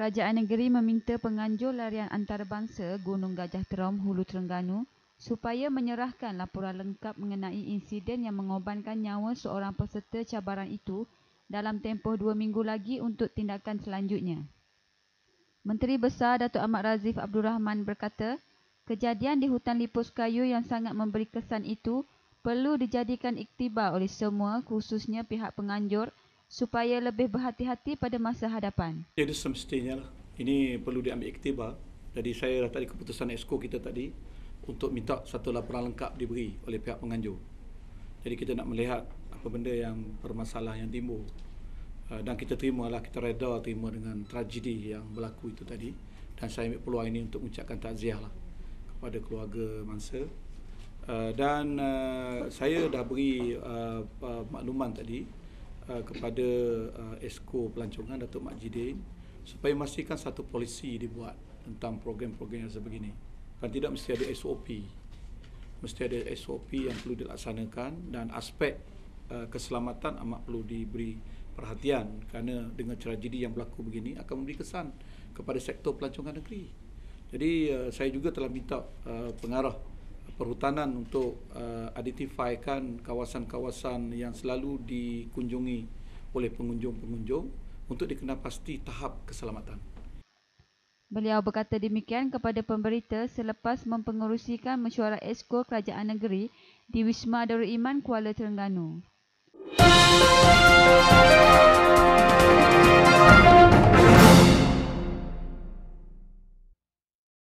kerajaan negeri meminta penganjur larian antarabangsa Gunung Gajah Terom Hulu Terengganu supaya menyerahkan laporan lengkap mengenai insiden yang mengorbankan nyawa seorang peserta cabaran itu dalam tempoh dua minggu lagi untuk tindakan selanjutnya. Menteri Besar Datuk Ahmad Razif Abdul Rahman berkata, kejadian di hutan Lipus Kayu yang sangat memberi kesan itu perlu dijadikan iktibar oleh semua khususnya pihak penganjur supaya lebih berhati-hati pada masa hadapan. Ya, itu semestinya lah. Ini perlu diambil iktibar. Jadi saya dah tadi keputusan exco kita tadi untuk minta satu laporan lengkap diberi oleh pihak penganjur. Jadi kita nak melihat apa benda yang bermasalah yang timbul. Eh, dan kita terima lah kita reda terima dengan tragedi yang berlaku itu tadi. Dan saya ambil peluang ini untuk mengucapkan takziah lah kepada keluarga mangsa. Eh, dan eh, saya dah beri makluman tadi Uh, kepada uh, esko pelancongan Datuk Mak Jidin supaya memastikan satu polisi dibuat tentang program-program yang sebegini. Kan tidak mesti ada SOP. Mesti ada SOP yang perlu dilaksanakan dan aspek uh, keselamatan amat perlu diberi perhatian kerana dengan tragedi yang berlaku begini akan memberi kesan kepada sektor pelancongan negeri. Jadi uh, saya juga telah minta uh, pengarah perhutanan untuk uh, identifikan kawasan-kawasan yang selalu dikunjungi oleh pengunjung-pengunjung untuk pasti tahap keselamatan. Beliau berkata demikian kepada pemberita selepas mempengerusikan mesyuarat esko kerajaan negeri di Wisma Darul Iman Kuala Terengganu.